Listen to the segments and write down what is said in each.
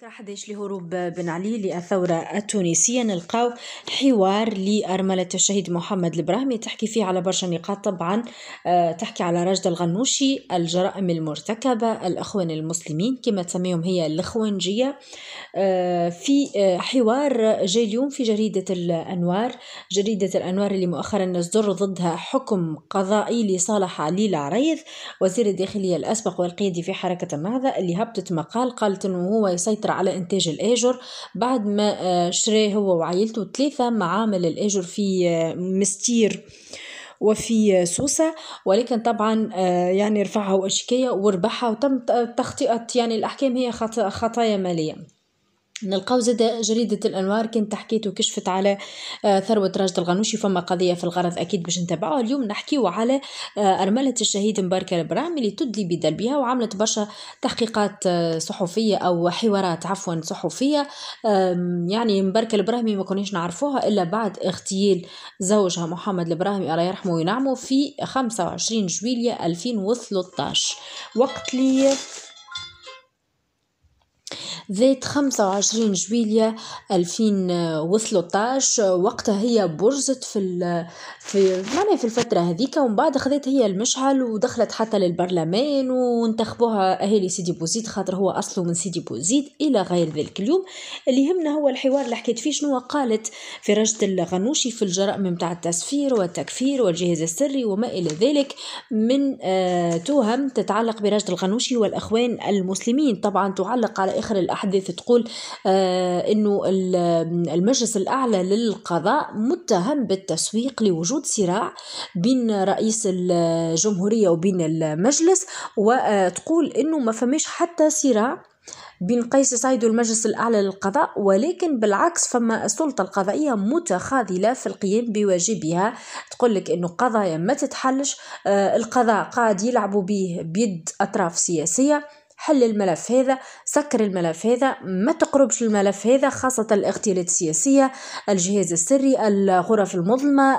ذكرى 11 لهروب بن علي للثورة التونسية نلقاو حوار لأرملة الشهيد محمد البراهمي تحكي فيه على برشا نقاط طبعا آه، تحكي على رجد الغنوشي الجرائم المرتكبة الأخوان المسلمين كما تسميهم هي الأخوانجية آه، في آه، حوار جاي اليوم في جريدة الأنوار جريدة الأنوار اللي مؤخرا نصدر ضدها حكم قضائي لصالح علي العريض وزير الداخلية الأسبق والقيادي في حركة النهضة اللي هبطت مقال قالت أنه هو يسيطر فترة على إنتاج الآجر بعد ما آه، شراه هو وعائلته ثلاثة معامل الآجر في آه، مستير وفي آه، سوسة ولكن طبعا يعني رفعها وأشكية وربحها وتم تخطئة يعني الأحكام هي خطايا مالية نلقاو زاد جريدة الأنوار كنت حكيت وكشفت على آه، ثروة راشد الغنوشي فما قضية في الغرض أكيد باش نتابعوها اليوم نحكيو على آه، أرملة الشهيد مباركة البرام اللي تدلي بدلبها وعملت برشا تحقيقات آه، صحفية أو حوارات عفوا صحفية يعني مباركة البرامي ما كناش نعرفوها إلا بعد اغتيال زوجها محمد البرامي الله يرحمه وينعمه في 25 جويلية 2013 وقت لي ذات خمسة وعشرين جويلية ألفين وقتها هي برزت في في معناها يعني في الفترة هذيك ومن بعد خذت هي المشعل ودخلت حتى للبرلمان وانتخبوها أهالي سيدي بوزيد خاطر هو أصله من سيدي بوزيد إلى غير ذلك اليوم اللي يهمنا هو الحوار اللي حكيت فيه شنو قالت في رجد الغنوشي في الجرائم متاع التسفير والتكفير والجهاز السري وما إلى ذلك من آه، تهم تتعلق برجد الغنوشي والأخوان المسلمين طبعا تعلق على آخر الأحوال المحدث تقول آه، أنه المجلس الأعلى للقضاء متهم بالتسويق لوجود صراع بين رئيس الجمهورية وبين المجلس وتقول أنه ما فماش حتى صراع بين قيس سعيد والمجلس الأعلى للقضاء ولكن بالعكس فما السلطة القضائية متخاذلة في القيام بواجبها تقول لك أنه قضايا ما تتحلش آه، القضاء قاعد يلعبوا به بيد أطراف سياسية حل الملف هذا سكر الملف هذا ما تقربش الملف هذا خاصة الاغتيالات السياسية الجهاز السري الغرف المظلمة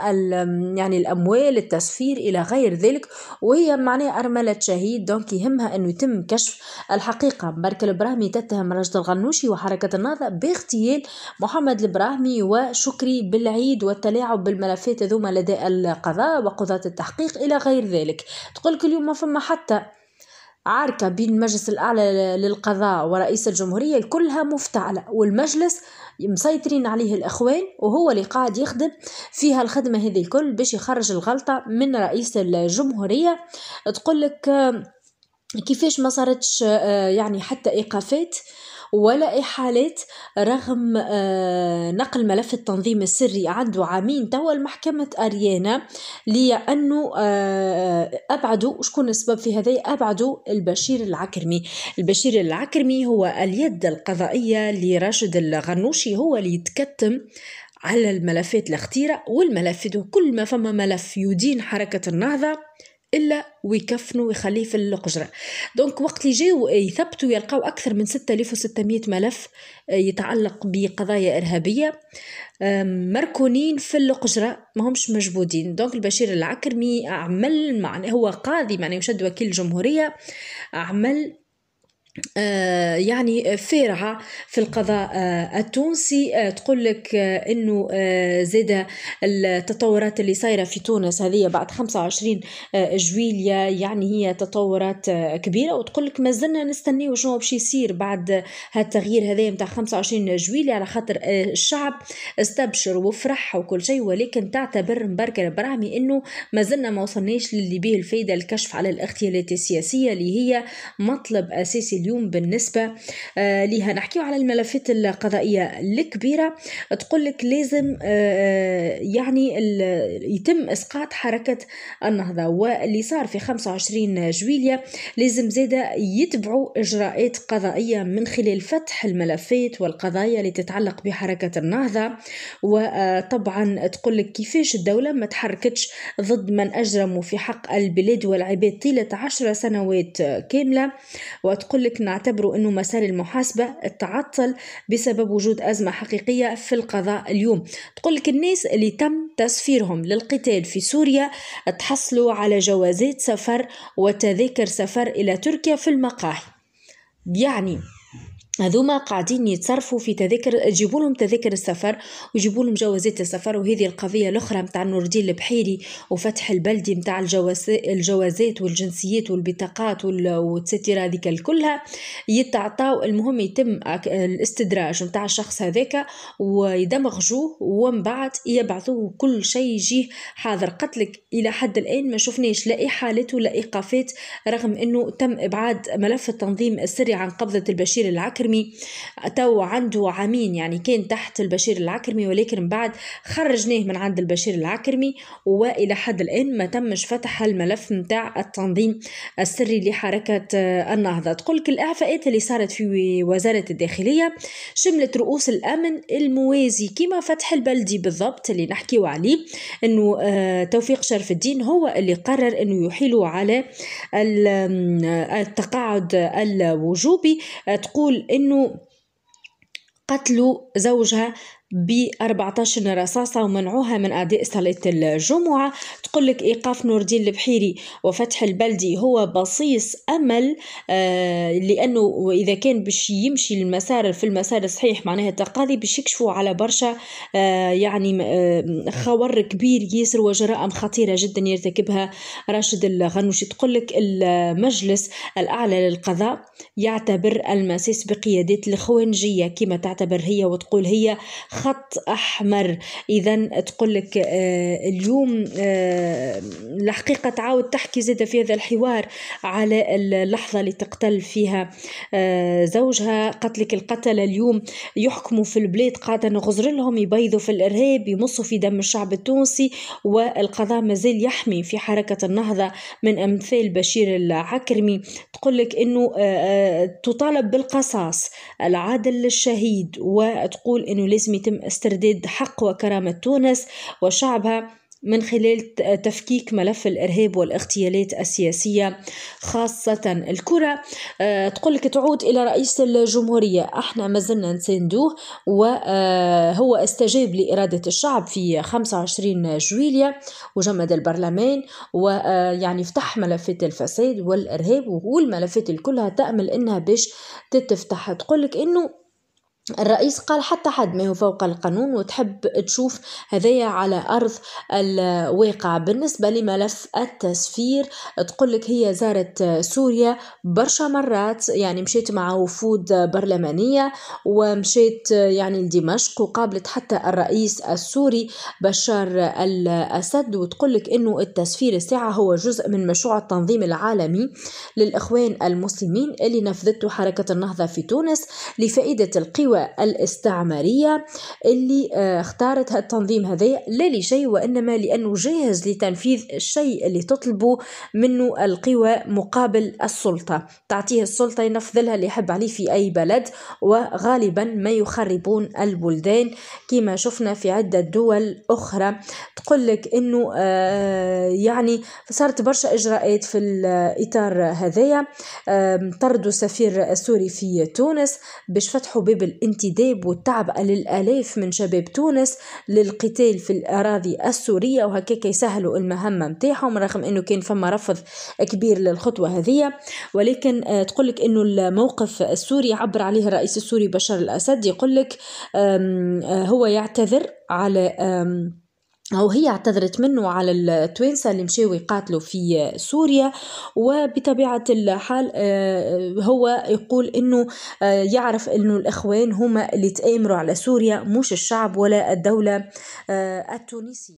يعني الأموال التسفير إلى غير ذلك وهي معناها أرملة شهيد دونك يهمها أنه يتم كشف الحقيقة برك البراهمي تتهم رشد الغنوشي وحركة النهضة باغتيال محمد البراهمي وشكري بالعيد والتلاعب بالملفات هذوما لدى القضاء وقضاة التحقيق إلى غير ذلك تقول كل يوم ما فما حتى عاركة بين المجلس الأعلى للقضاء ورئيس الجمهورية كلها مفتعلة والمجلس مسيطرين عليه الإخوان وهو اللي قاعد يخدم فيها الخدمة هذه الكل باش يخرج الغلطة من رئيس الجمهورية تقولك آه، كيفاش ما صارتش آه، يعني حتى إيقافات ولا إحالات رغم آه، نقل ملف التنظيم السري عنده عامين توا لمحكمة أريانا لأنه آه، أبعدوا شكون السبب في هذا أبعدوا البشير العكرمي البشير العكرمي هو اليد القضائية لراشد الغنوشي هو اللي يتكتم على الملفات الخطيرة والملفات وكل ما فما ملف يدين حركة النهضة الا ويكفنوا ويخليه في القجره دونك وقت اللي جاو آه، يثبتوا يلقاو اكثر من 6600 ملف آه، يتعلق بقضايا ارهابيه آه، مركونين في القجره ما همش مجبودين دونك البشير العكرمي عمل معناه هو قاضي معناه يشد وكيل الجمهوريه عمل آه، يعني فارعة في القضاء آه، التونسي آه، تقول لك انه زاد التطورات اللي صايرة في تونس هذه بعد 25 جويلية يعني هي تطورات كبيرة وتقول لك مازلنا نستني شنو باش يصير بعد هالتغيير هذا متاع 25 جويلية على خاطر الشعب استبشر وفرح وكل شيء ولكن تعتبر مبركة براهمي انه مازلنا ما وصلناش للي به الفايدة الكشف على الاغتيالات السياسية اللي هي مطلب اساسي اليوم بالنسبة آه، لها نحكيو على الملفات القضائية الكبيرة تقول لك لازم آه، آه، يعني يتم إسقاط حركة النهضة واللي صار في 25 جويلية لازم زادة يتبعوا إجراءات قضائية من خلال فتح الملفات والقضايا اللي تتعلق بحركة النهضة وطبعا تقول لك كيفاش الدولة ما تحركتش ضد من أجرموا في حق البلاد والعباد طيلة عشر سنوات كاملة وتقول لذلك نعتبر أنه مسار المحاسبة تعطل بسبب وجود أزمة حقيقية في القضاء اليوم تقول لك الناس اللي تم تسفيرهم للقتال في سوريا تحصلوا على جوازات سفر وتذاكر سفر إلى تركيا في المقاهي يعني هذوما قاعدين يتصرفوا في تذاكر يجيبوا لهم تذاكر السفر ويجيبوا لهم جوازات السفر وهذه القضيه الاخرى نتاع نور الدين البحيري وفتح البلدي نتاع الجوازات والجنسيات والبطاقات والستيرا هذيك كلها يتعطاو المهم يتم الاستدراج نتاع الشخص هذاك ويدمغجوه ومن بعد يبعثوه كل شيء يجيه حاضر قتلك الى حد الان ما شفناش لا احالات ولا ايقافات رغم انه تم ابعاد ملف التنظيم السري عن قبضه البشير العكري العكرمي تو عنده عامين يعني كان تحت البشير العكرمي ولكن بعد خرجناه من عند البشير العكرمي والى حد الان ما تمش فتح الملف نتاع التنظيم السري لحركه آه، النهضه لك الاعفاءات اللي صارت في وزاره الداخليه شملت رؤوس الامن الموازي كما فتح البلدي بالضبط اللي نحكيو عليه انه آه، توفيق شرف الدين هو اللي قرر انه يحيلوا على آه، التقاعد الوجوبي تقول انه قتلوا زوجها ب 14 رصاصة ومنعوها من أداء صلاة الجمعة تقول لك إيقاف نور الدين البحيري وفتح البلدي هو بصيص أمل آه لأنه إذا كان باش يمشي المسار في المسار الصحيح معناها التقاضي باش يكشفوا على برشا آه يعني آه خور كبير ياسر وجرائم خطيرة جدا يرتكبها راشد الغنوشي تقول لك المجلس الأعلى للقضاء يعتبر المساس بقيادات الخوانجية كما تعتبر هي وتقول هي خط احمر اذا تقول لك آه، اليوم آه، الحقيقه تعاود تحكي زاده في هذا الحوار على اللحظه اللي تقتل فيها آه، زوجها قتلك القتل اليوم يحكموا في البلاد قاعده نغزر لهم يبيضوا في الارهاب يمصوا في دم الشعب التونسي والقضاء مازال يحمي في حركه النهضه من امثال بشير العكرمي تقول لك انه تطالب بالقصاص العادل للشهيد وتقول انه لازم يتم يتم استرداد حق وكرامة تونس وشعبها من خلال تفكيك ملف الارهاب والاغتيالات السياسيه خاصه الكره آه، تقول لك تعود الى رئيس الجمهوريه احنا ما زلنا نساندوه وهو آه، استجاب لاراده الشعب في 25 جويليا وجمد البرلمان ويعني آه، فتح ملفات الفساد والارهاب والملفات الكلها تامل انها باش تتفتح تقول لك انه الرئيس قال حتى حد ما هو فوق القانون وتحب تشوف هذايا على أرض الواقع بالنسبة لملف التسفير تقول لك هي زارت سوريا برشا مرات يعني مشيت مع وفود برلمانية ومشيت يعني لدمشق وقابلت حتى الرئيس السوري بشار الأسد وتقول لك أنه التسفير الساعة هو جزء من مشروع التنظيم العالمي للإخوان المسلمين اللي نفذته حركة النهضة في تونس لفائدة القوى الاستعمارية اللي آه، اختارت التنظيم هذا لا لشيء وإنما لأنه جاهز لتنفيذ الشيء اللي تطلبه منه القوى مقابل السلطة تعطيه السلطة ينفذ لها اللي يحب عليه في أي بلد وغالبا ما يخربون البلدان كما شفنا في عدة دول أخرى تقول لك أنه آه، يعني صارت برشا إجراءات في الإطار هذايا طردوا سفير سوري في تونس باش فتحوا باب الانتداب والتعب للآلاف من شباب تونس للقتال في الأراضي السورية وهكاك يسهلوا المهمة متاعهم رغم أنه كان فما رفض كبير للخطوة هذه ولكن آه، تقولك أنه الموقف السوري عبر عليه الرئيس السوري بشار الأسد يقولك آه، هو يعتذر على أو هي اعتذرت منه على التوينسا اللي مشاو يقاتلوا في سوريا وبطبيعة الحال آه، هو يقول أنه آه، يعرف أنه الإخوان هما اللي تآمروا على سوريا مش الشعب ولا الدولة آه، التونسية